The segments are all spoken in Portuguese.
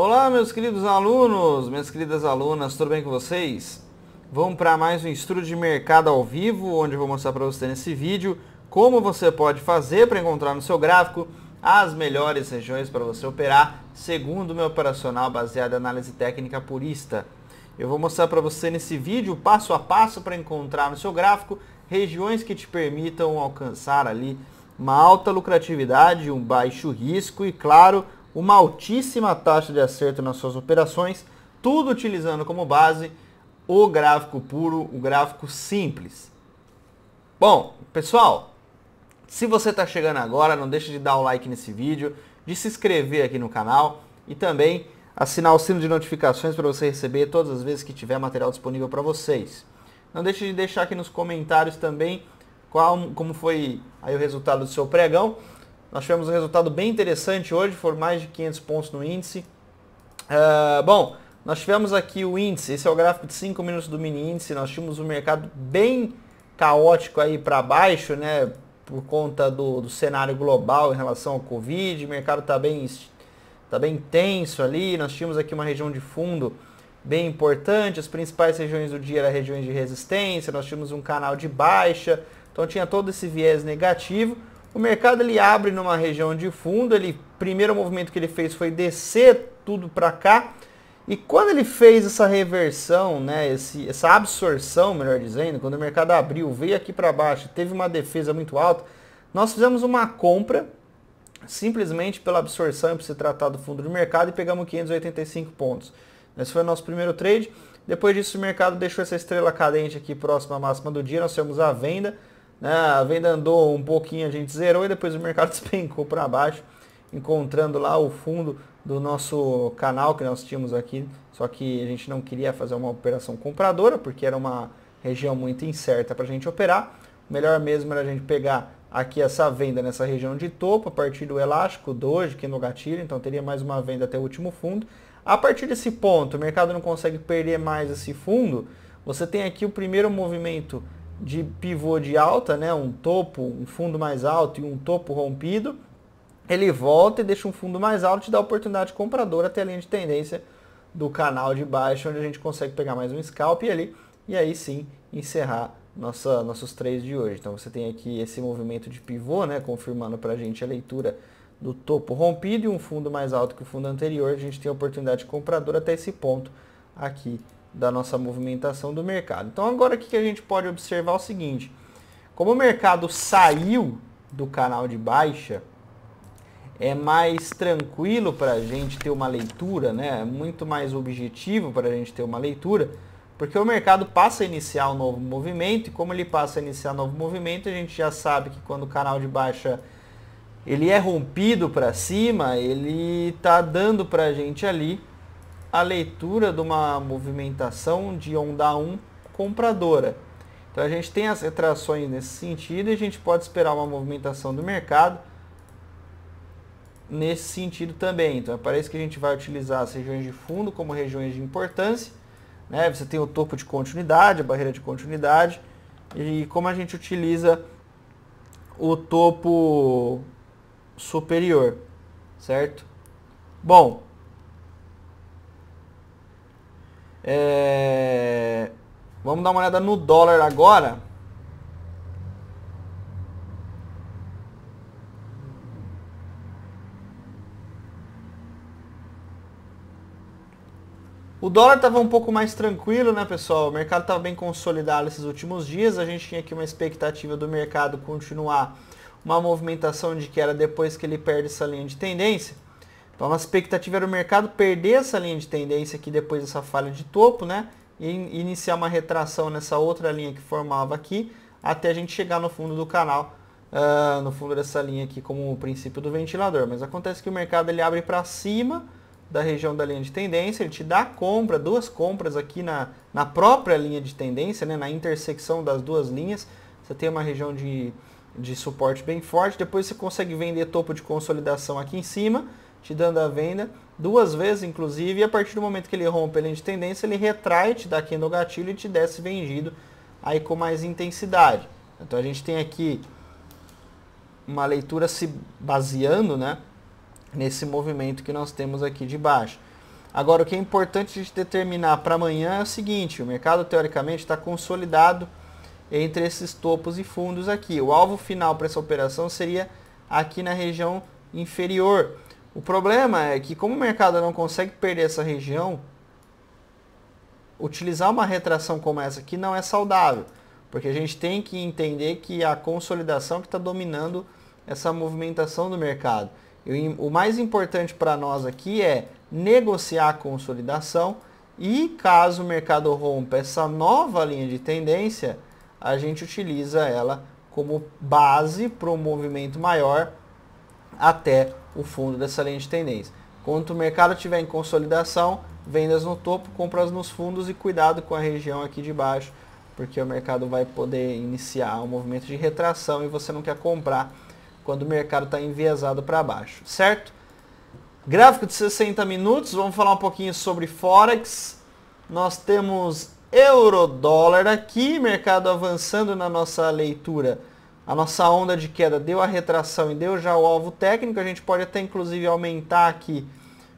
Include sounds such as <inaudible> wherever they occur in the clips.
Olá, meus queridos alunos, minhas queridas alunas, tudo bem com vocês? Vamos para mais um estudo de mercado ao vivo, onde eu vou mostrar para você nesse vídeo como você pode fazer para encontrar no seu gráfico as melhores regiões para você operar segundo o meu operacional baseado em análise técnica purista. Eu vou mostrar para você nesse vídeo passo a passo para encontrar no seu gráfico regiões que te permitam alcançar ali uma alta lucratividade, um baixo risco e, claro, uma altíssima taxa de acerto nas suas operações, tudo utilizando como base o gráfico puro, o gráfico simples. Bom, pessoal, se você está chegando agora, não deixe de dar o like nesse vídeo, de se inscrever aqui no canal e também assinar o sino de notificações para você receber todas as vezes que tiver material disponível para vocês. Não deixe de deixar aqui nos comentários também qual, como foi aí o resultado do seu pregão nós tivemos um resultado bem interessante hoje, foram mais de 500 pontos no índice. Uh, bom, nós tivemos aqui o índice, esse é o gráfico de 5 minutos do mini índice, nós tínhamos um mercado bem caótico aí para baixo, né? Por conta do, do, cenário global em relação ao Covid, o mercado está bem, tá bem tenso ali, nós tínhamos aqui uma região de fundo bem importante, as principais regiões do dia eram regiões de resistência, nós tínhamos um canal de baixa, então tinha todo esse viés negativo. O mercado ele abre numa região de fundo, ele primeiro movimento que ele fez foi descer tudo para cá. E quando ele fez essa reversão, né, esse, essa absorção, melhor dizendo, quando o mercado abriu, veio aqui para baixo, teve uma defesa muito alta, nós fizemos uma compra simplesmente pela absorção, para se tratar do fundo do mercado e pegamos 585 pontos. Esse foi o nosso primeiro trade. Depois disso, o mercado deixou essa estrela cadente aqui próxima à máxima do dia, nós temos a venda né? a venda andou um pouquinho, a gente zerou e depois o mercado <laughs> despencou para baixo, encontrando lá o fundo do nosso canal que nós tínhamos aqui, só que a gente não queria fazer uma operação compradora, porque era uma região muito incerta para a gente operar. Melhor mesmo era a gente pegar aqui essa venda nessa região de topo, a partir do elástico, doji, que é no gatilho, então teria mais uma venda até o último fundo. A partir desse ponto, o mercado não consegue perder mais esse fundo, você tem aqui o primeiro movimento de pivô de alta, né, um topo, um fundo mais alto e um topo rompido, ele volta e deixa um fundo mais alto e dá oportunidade compradora até a linha de tendência do canal de baixo, onde a gente consegue pegar mais um scalp ali e aí sim encerrar nossa, nossos três de hoje. Então você tem aqui esse movimento de pivô, né, confirmando para a gente a leitura do topo rompido e um fundo mais alto que o fundo anterior. A gente tem a oportunidade compradora até esse ponto aqui da nossa movimentação do mercado. Então agora o que a gente pode observar é o seguinte, como o mercado saiu do canal de baixa, é mais tranquilo para a gente ter uma leitura, né? É muito mais objetivo para a gente ter uma leitura, porque o mercado passa a iniciar um novo movimento e como ele passa a iniciar um novo movimento, a gente já sabe que quando o canal de baixa ele é rompido para cima, ele está dando para a gente ali a leitura de uma movimentação de onda 1 compradora. Então a gente tem as retrações nesse sentido e a gente pode esperar uma movimentação do mercado nesse sentido também. Então é parece que a gente vai utilizar as regiões de fundo como regiões de importância. Né? Você tem o topo de continuidade, a barreira de continuidade. E como a gente utiliza o topo superior, certo? Bom, É... Vamos dar uma olhada no dólar agora. O dólar estava um pouco mais tranquilo, né, pessoal? O mercado estava bem consolidado esses últimos dias. A gente tinha aqui uma expectativa do mercado continuar uma movimentação de queda depois que ele perde essa linha de tendência. Então a expectativa era o mercado perder essa linha de tendência aqui depois dessa falha de topo, né? E iniciar uma retração nessa outra linha que formava aqui, até a gente chegar no fundo do canal, uh, no fundo dessa linha aqui como o princípio do ventilador. Mas acontece que o mercado ele abre para cima da região da linha de tendência, ele te dá compra, duas compras aqui na, na própria linha de tendência, né? na intersecção das duas linhas. Você tem uma região de, de suporte bem forte, depois você consegue vender topo de consolidação aqui em cima te dando a venda, duas vezes inclusive, e a partir do momento que ele rompe a linha de tendência, ele retrai, te dá aqui no gatilho e te desce vendido aí com mais intensidade. Então a gente tem aqui uma leitura se baseando né, nesse movimento que nós temos aqui de baixo. Agora, o que é importante a gente determinar para amanhã é o seguinte, o mercado teoricamente está consolidado entre esses topos e fundos aqui. O alvo final para essa operação seria aqui na região inferior. O problema é que como o mercado não consegue perder essa região, utilizar uma retração como essa aqui não é saudável, porque a gente tem que entender que a consolidação que está dominando essa movimentação do mercado. E o mais importante para nós aqui é negociar a consolidação e caso o mercado rompa essa nova linha de tendência, a gente utiliza ela como base para um movimento maior até o fundo dessa linha de tendência. Quando o mercado estiver em consolidação, vendas no topo, compras nos fundos e cuidado com a região aqui de baixo, porque o mercado vai poder iniciar um movimento de retração e você não quer comprar quando o mercado está enviesado para baixo, certo? Gráfico de 60 minutos, vamos falar um pouquinho sobre Forex. Nós temos euro dólar aqui, mercado avançando na nossa leitura a nossa onda de queda deu a retração e deu já o alvo técnico, a gente pode até inclusive aumentar aqui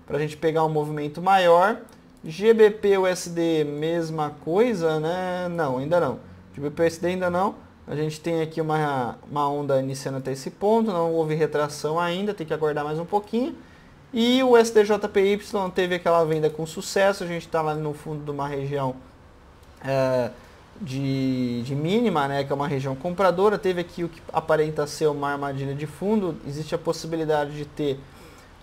para a gente pegar um movimento maior. GBP USD, mesma coisa, né? Não, ainda não. GBP USD ainda não. A gente tem aqui uma, uma onda iniciando até esse ponto, não houve retração ainda, tem que aguardar mais um pouquinho. E o SDJPY teve aquela venda com sucesso, a gente está lá no fundo de uma região... É, de, de mínima, né, que é uma região compradora, teve aqui o que aparenta ser uma armadilha de fundo, existe a possibilidade de ter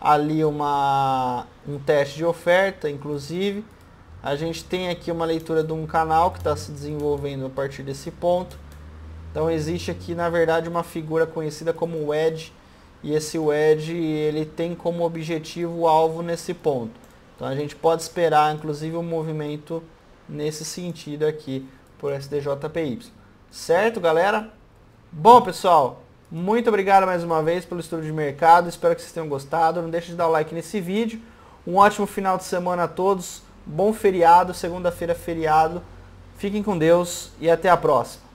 ali uma, um teste de oferta, inclusive. A gente tem aqui uma leitura de um canal que está se desenvolvendo a partir desse ponto. Então existe aqui, na verdade, uma figura conhecida como wedge, e esse wedge ele tem como objetivo o alvo nesse ponto. Então a gente pode esperar, inclusive, um movimento nesse sentido aqui por SDJPY. Certo, galera? Bom, pessoal, muito obrigado mais uma vez pelo estudo de mercado. Espero que vocês tenham gostado. Não deixe de dar o like nesse vídeo. Um ótimo final de semana a todos. Bom feriado, segunda-feira feriado. Fiquem com Deus e até a próxima.